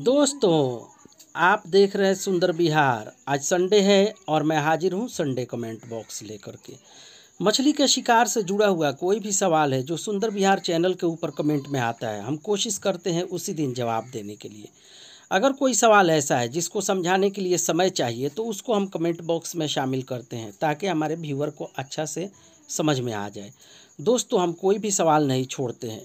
दोस्तों आप देख रहे हैं सुंदर बिहार आज संडे है और मैं हाजिर हूं संडे कमेंट बॉक्स लेकर के मछली के शिकार से जुड़ा हुआ कोई भी सवाल है जो सुंदर बिहार चैनल के ऊपर कमेंट में आता है हम कोशिश करते हैं उसी दिन जवाब देने के लिए अगर कोई सवाल ऐसा है जिसको समझाने के लिए समय चाहिए तो उसको हम कमेंट बॉक्स में शामिल करते हैं ताकि हमारे व्यूअर को अच्छा से समझ में आ जाए दोस्तों हम कोई भी सवाल नहीं छोड़ते हैं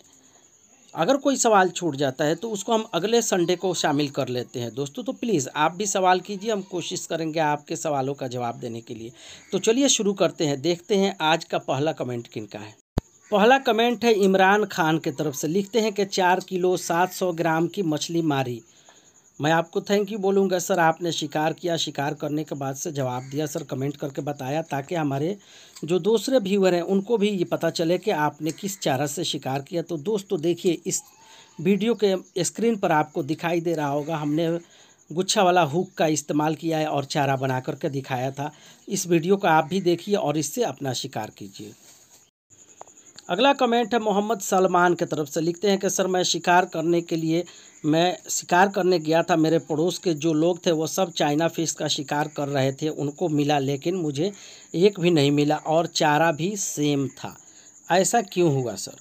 अगर कोई सवाल छूट जाता है तो उसको हम अगले संडे को शामिल कर लेते हैं दोस्तों तो प्लीज़ आप भी सवाल कीजिए हम कोशिश करेंगे आपके सवालों का जवाब देने के लिए तो चलिए शुरू करते हैं देखते हैं आज का पहला कमेंट किन का है पहला कमेंट है इमरान खान की तरफ से लिखते हैं कि चार किलो सात सौ ग्राम की मछली मारी मैं आपको थैंक यू बोलूँगा सर आपने शिकार किया शिकार करने के बाद से जवाब दिया सर कमेंट करके बताया ताकि हमारे जो दूसरे व्यूअर हैं उनको भी ये पता चले कि आपने किस चारा से शिकार किया तो दोस्तों देखिए इस वीडियो के स्क्रीन पर आपको दिखाई दे रहा होगा हमने गुच्छा वाला हुक का इस्तेमाल किया है और चारा बना करके दिखाया था इस वीडियो का आप भी देखिए और इससे अपना शिकार कीजिए अगला कमेंट है मोहम्मद सलमान की तरफ से लिखते हैं कि सर मैं शिकार करने के लिए मैं शिकार करने गया था मेरे पड़ोस के जो लोग थे वो सब चाइना फिश का शिकार कर रहे थे उनको मिला लेकिन मुझे एक भी नहीं मिला और चारा भी सेम था ऐसा क्यों हुआ सर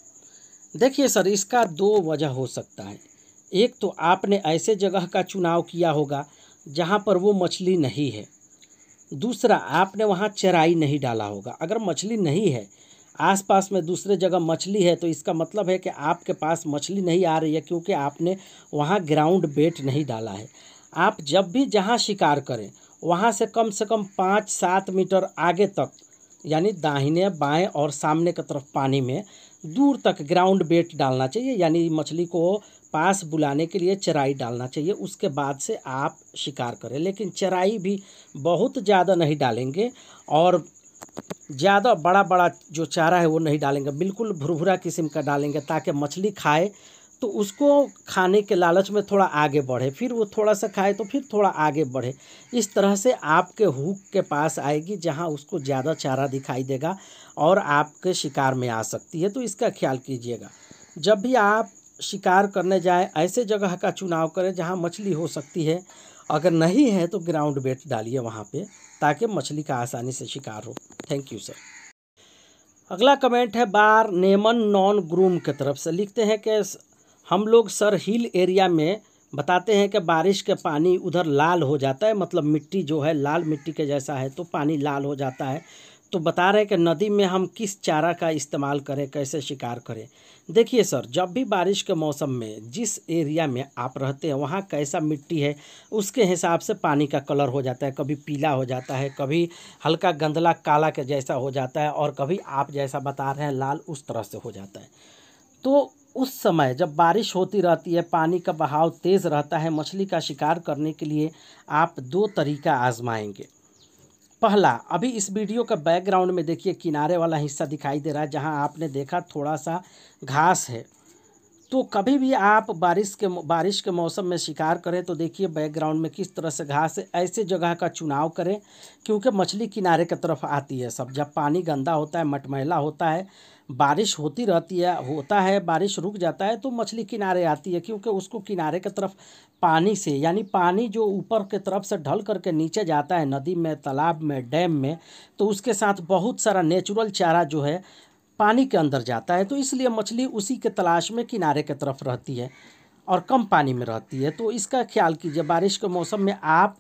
देखिए सर इसका दो वजह हो सकता है एक तो आपने ऐसे जगह का चुनाव किया होगा जहाँ पर वो मछली नहीं है दूसरा आपने वहाँ चराई नहीं डाला होगा अगर मछली नहीं है आसपास में दूसरे जगह मछली है तो इसका मतलब है कि आपके पास मछली नहीं आ रही है क्योंकि आपने वहाँ ग्राउंड बेट नहीं डाला है आप जब भी जहाँ शिकार करें वहाँ से कम से कम पाँच सात मीटर आगे तक यानी दाहिने बाएं और सामने की तरफ पानी में दूर तक ग्राउंड बेट डालना चाहिए यानी मछली को पास बुलाने के लिए चराई डालना चाहिए उसके बाद से आप शिकार करें लेकिन चराई भी बहुत ज़्यादा नहीं डालेंगे और ज़्यादा बड़ा बड़ा जो चारा है वो नहीं डालेंगे बिल्कुल भुरभुरा किस्म का डालेंगे ताकि मछली खाए तो उसको खाने के लालच में थोड़ा आगे बढ़े फिर वो थोड़ा सा खाए तो फिर थोड़ा आगे बढ़े इस तरह से आपके हुक के पास आएगी जहां उसको ज़्यादा चारा दिखाई देगा और आपके शिकार में आ सकती है तो इसका ख्याल कीजिएगा जब भी आप शिकार करने जाए ऐसे जगह का चुनाव करें जहाँ मछली हो सकती है अगर नहीं है तो ग्राउंड बेट डालिए वहाँ पे ताकि मछली का आसानी से शिकार हो थैंक यू सर अगला कमेंट है बार नेमन नॉन ग्रूम की तरफ से लिखते हैं कि हम लोग सर हिल एरिया में बताते हैं कि बारिश के पानी उधर लाल हो जाता है मतलब मिट्टी जो है लाल मिट्टी के जैसा है तो पानी लाल हो जाता है तो बता रहे हैं कि नदी में हम किस चारा का इस्तेमाल करें कैसे शिकार करें देखिए सर जब भी बारिश के मौसम में जिस एरिया में आप रहते हैं वहाँ कैसा मिट्टी है उसके हिसाब से पानी का कलर हो जाता है कभी पीला हो जाता है कभी हल्का गंदला काला के जैसा हो जाता है और कभी आप जैसा बता रहे हैं लाल उस तरह से हो जाता है तो उस समय जब बारिश होती रहती है पानी का बहाव तेज़ रहता है मछली का शिकार करने के लिए आप दो तरीका आजमाएंगे पहला अभी इस वीडियो का बैकग्राउंड में देखिए किनारे वाला हिस्सा दिखाई दे रहा है जहां आपने देखा थोड़ा सा घास है तो कभी भी आप बारिश के बारिश के मौसम में शिकार करें तो देखिए बैकग्राउंड में किस तरह से घास है ऐसे जगह का चुनाव करें क्योंकि मछली किनारे की तरफ आती है सब जब पानी गंदा होता है मटमैला होता है बारिश होती रहती है होता है बारिश रुक जाता है तो मछली किनारे आती है क्योंकि उसको किनारे की तरफ पानी से यानी पानी जो ऊपर के तरफ से ढल करके नीचे जाता है नदी में तालाब में डैम में तो उसके साथ बहुत सारा नेचुरल चारा जो है पानी के अंदर जाता है तो इसलिए मछली उसी के तलाश में किनारे के तरफ रहती है और कम पानी में रहती है तो इसका ख्याल कीजिए बारिश के मौसम में आप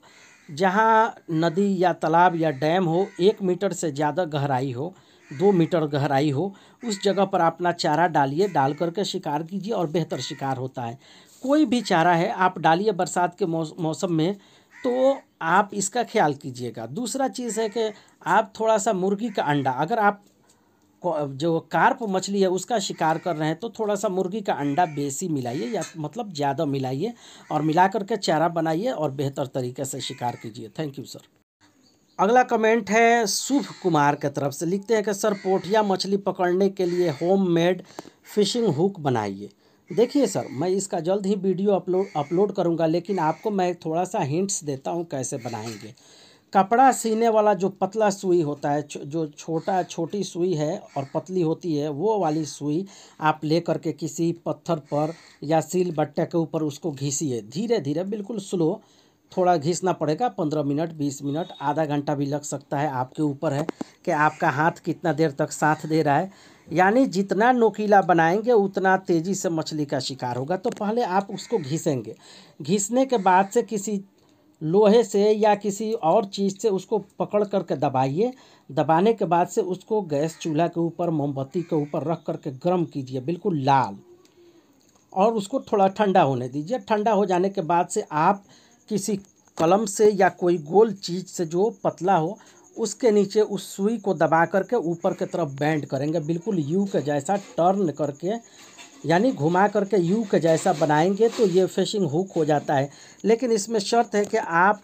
जहाँ नदी या तालाब या डैम हो एक मीटर से ज़्यादा गहराई हो दो मीटर गहराई हो उस जगह पर अपना चारा डालिए डाल करके शिकार कीजिए और बेहतर शिकार होता है कोई भी चारा है आप डालिए बरसात के मौसम में तो आप इसका ख्याल कीजिएगा दूसरा चीज़ है कि आप थोड़ा सा मुर्गी का अंडा अगर आप जो कार्प मछली है उसका शिकार कर रहे हैं तो थोड़ा सा मुर्गी का अंडा बेसी मिलाइए या मतलब ज़्यादा मिलाइए और मिला करके चारा बनाइए और बेहतर तरीके से शिकार कीजिए थैंक यू सर अगला कमेंट है शुभ कुमार के तरफ से लिखते हैं कि सर पोठिया मछली पकड़ने के लिए होम मेड फिशिंग हुक बनाइए देखिए सर मैं इसका जल्द ही वीडियो अपलोड अपलोड करूंगा लेकिन आपको मैं थोड़ा सा हिंट्स देता हूं कैसे बनाएंगे कपड़ा सीने वाला जो पतला सुई होता है जो छोटा छोटी सुई है और पतली होती है वो वाली सुई आप ले करके किसी पत्थर पर या सील बट्टे के ऊपर उसको घिसिए धीरे धीरे बिल्कुल स्लो थोड़ा घिसना पड़ेगा पंद्रह मिनट बीस मिनट आधा घंटा भी लग सकता है आपके ऊपर है कि आपका हाथ कितना देर तक साथ दे रहा है यानी जितना नोकीला बनाएंगे उतना तेज़ी से मछली का शिकार होगा तो पहले आप उसको घिसेंगे घिसने के बाद से किसी लोहे से या किसी और चीज़ से उसको पकड़ करके दबाइए दबाने के बाद से उसको गैस चूल्हा के ऊपर मोमबत्ती के ऊपर रख करके गर्म कीजिए बिल्कुल लाल और उसको थोड़ा ठंडा होने दीजिए ठंडा हो जाने के बाद से आप किसी कलम से या कोई गोल चीज़ से जो पतला हो उसके नीचे उस सुई को दबा करके ऊपर की तरफ बैंड करेंगे बिल्कुल यू के जैसा टर्न करके यानी घुमा करके यू के जैसा बनाएंगे तो ये फिशिंग हुक हो जाता है लेकिन इसमें शर्त है कि आप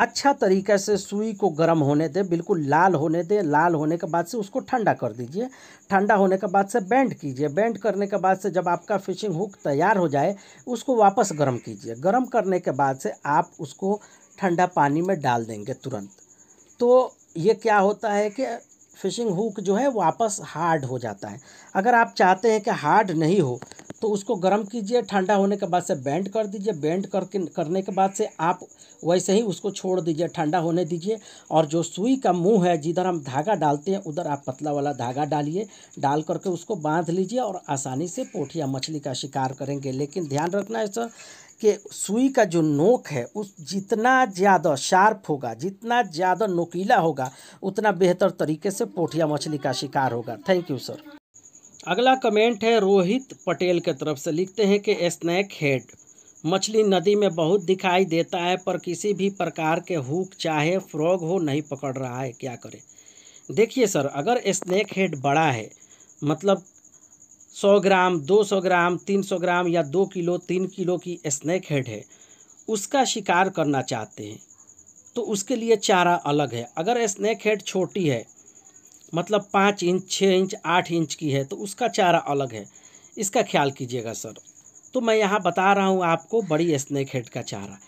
अच्छा तरीके से सुई को गर्म होने दें बिल्कुल लाल होने दें लाल होने के बाद से उसको ठंडा कर दीजिए ठंडा होने के बाद से बैंड कीजिए बैंड करने के बाद से जब आपका फिशिंग हुक तैयार हो जाए उसको वापस गर्म कीजिए गर्म करने के बाद से आप उसको ठंडा पानी में डाल देंगे तुरंत तो ये क्या होता है कि फिशिंग हुक जो है वापस हार्ड हो जाता है अगर आप चाहते हैं कि हार्ड नहीं हो तो उसको गर्म कीजिए ठंडा होने के बाद से बैंड कर दीजिए बैंड करके करने के बाद से आप वैसे ही उसको छोड़ दीजिए ठंडा होने दीजिए और जो सुई का मुंह है जिधर हम धागा डालते हैं उधर आप पतला वाला धागा डालिए डाल करके उसको बांध लीजिए और आसानी से पोठिया मछली का शिकार करेंगे लेकिन ध्यान रखना है सर कि सुई का जो नोक है उस जितना ज़्यादा शार्प होगा जितना ज़्यादा नोकीला होगा उतना बेहतर तरीके से पोठिया मछली का शिकार होगा थैंक यू सर अगला कमेंट है रोहित पटेल के तरफ से लिखते हैं कि स्नैक हेड मछली नदी में बहुत दिखाई देता है पर किसी भी प्रकार के हुक चाहे फ्रॉग हो नहीं पकड़ रहा है क्या करें देखिए सर अगर स्नैक हेड बड़ा है मतलब 100 ग्राम 200 ग्राम 300 ग्राम या 2 किलो 3 किलो की स्नैक हेड है उसका शिकार करना चाहते हैं तो उसके लिए चारा अलग है अगर स्नैक हेड छोटी है मतलब पाँच इंच छः इंच आठ इंच की है तो उसका चारा अलग है इसका ख्याल कीजिएगा सर तो मैं यहाँ बता रहा हूँ आपको बड़ी स्नैक हेड का चारा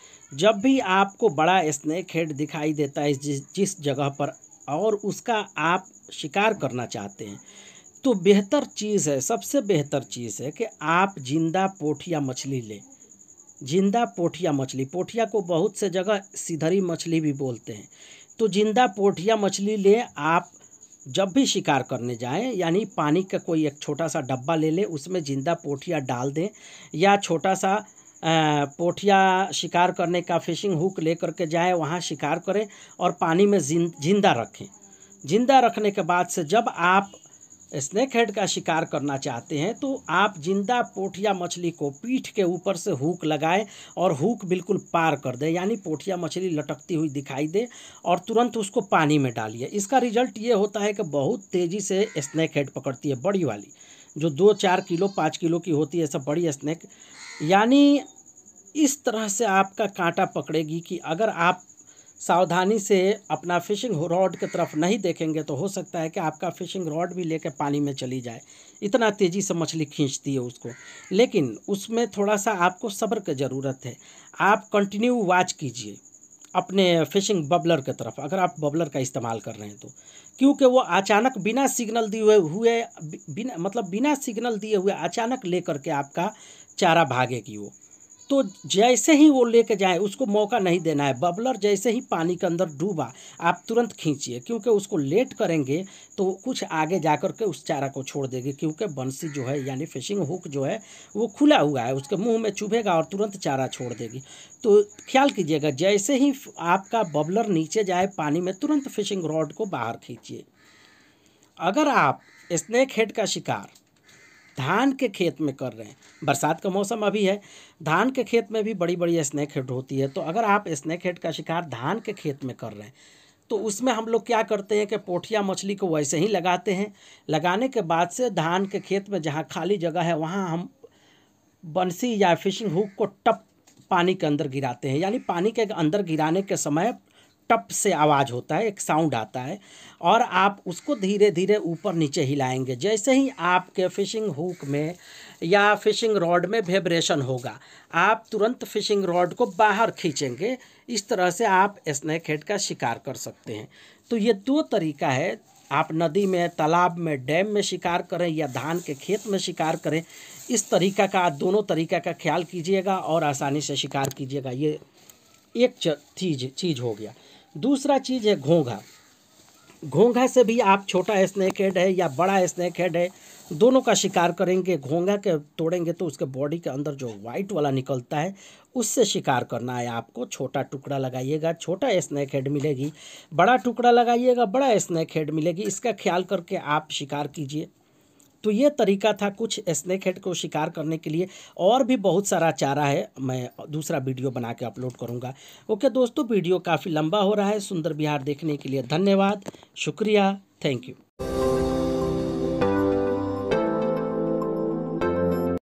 जब भी आपको बड़ा स्नैक हेड दिखाई देता है जिस जिस जगह पर और उसका आप शिकार करना चाहते हैं तो बेहतर चीज़ है सबसे बेहतर चीज़ है कि आप जिंदा पोठिया मछली लें जिंदा पोठिया मछली पोठिया को बहुत से जगह सिधरी मछली भी बोलते हैं तो जिंदा पोठिया मछली लें आप जब भी शिकार करने जाएं यानी पानी का कोई एक छोटा सा डब्बा ले लें उसमें ज़िंदा पोठिया डाल दें या छोटा सा पोठिया शिकार करने का फिशिंग हुक ले करके जाएं वहाँ शिकार करें और पानी में जिंदा रखें ज़िंदा रखने के बाद से जब आप स्नेक हेड का शिकार करना चाहते हैं तो आप जिंदा पोठिया मछली को पीठ के ऊपर से हुक लगाएं और हुक बिल्कुल पार कर दें यानी पोठिया मछली लटकती हुई दिखाई दे और तुरंत उसको पानी में डालिए इसका रिजल्ट ये होता है कि बहुत तेज़ी से स्नैक हेड पकड़ती है बड़ी वाली जो दो चार किलो पाँच किलो की होती है सब बड़ी स्नैक यानी इस तरह से आपका कांटा पकड़ेगी कि अगर आप सावधानी से अपना फिशिंग रॉड की तरफ नहीं देखेंगे तो हो सकता है कि आपका फिशिंग रॉड भी लेकर पानी में चली जाए इतना तेज़ी से मछली खींचती है उसको लेकिन उसमें थोड़ा सा आपको सब्र की ज़रूरत है आप कंटिन्यू वॉच कीजिए अपने फिशिंग बबलर की तरफ अगर आप बबलर का इस्तेमाल कर रहे हैं तो क्योंकि वो अचानक बिना सिग्नल दिए हुए बिना मतलब बिना सिग्नल दिए हुए अचानक ले करके आपका चारा भागेगी वो तो जैसे ही वो लेके जाए उसको मौका नहीं देना है बबलर जैसे ही पानी के अंदर डूबा आप तुरंत खींचिए क्योंकि उसको लेट करेंगे तो कुछ आगे जा कर के उस चारा को छोड़ देगी क्योंकि बंसी जो है यानी फिशिंग हुक जो है वो खुला हुआ है उसके मुंह में चुभेगा और तुरंत चारा छोड़ देगी तो ख्याल कीजिएगा जैसे ही आपका बबलर नीचे जाए पानी में तुरंत फिशिंग रॉड को बाहर खींचिए अगर आप स्नैक हेड का शिकार धान के खेत में कर रहे हैं बरसात का मौसम अभी है धान के खेत में भी बड़ी बड़ी स्नैक हेड होती है तो अगर आप स्नैक हेड का शिकार धान के खेत में कर रहे हैं तो उसमें हम लोग क्या करते हैं कि पोठिया मछली को वैसे ही लगाते हैं लगाने के बाद से धान के खेत में जहाँ खाली जगह है वहाँ हम बंसी या फिशिंग हुक को टप पानी के अंदर गिराते हैं यानी पानी के अंदर गिराने के समय टप से आवाज़ होता है एक साउंड आता है और आप उसको धीरे धीरे ऊपर नीचे हिलाएंगे जैसे ही आपके फिशिंग हुक में या फिशिंग रॉड में वेब्रेशन होगा आप तुरंत फिशिंग रॉड को बाहर खींचेंगे इस तरह से आप स्नैक हेड का शिकार कर सकते हैं तो ये दो तरीका है आप नदी में तालाब में डैम में शिकार करें या धान के खेत में शिकार करें इस तरीका का दोनों तरीका का ख्याल कीजिएगा और आसानी से शिकार कीजिएगा ये एक चीज़ चीज़ हो गया दूसरा चीज़ है घोंघा घोंघा से भी आप छोटा स्नैक हेड है या बड़ा स्नैक हेड है दोनों का शिकार करेंगे घोंघा के तोड़ेंगे तो उसके बॉडी के अंदर जो वाइट वाला निकलता है उससे शिकार करना है आपको छोटा टुकड़ा लगाइएगा छोटा स्नैक हेड मिलेगी बड़ा टुकड़ा लगाइएगा बड़ा स्नैक हेड मिलेगी इसका ख्याल करके आप शिकार कीजिए तो ये तरीका था कुछ स्नेक हेड को शिकार करने के लिए और भी बहुत सारा चारा है मैं दूसरा वीडियो बना के अपलोड करूँगा ओके दोस्तों वीडियो काफ़ी लंबा हो रहा है सुंदर बिहार देखने के लिए धन्यवाद शुक्रिया थैंक यू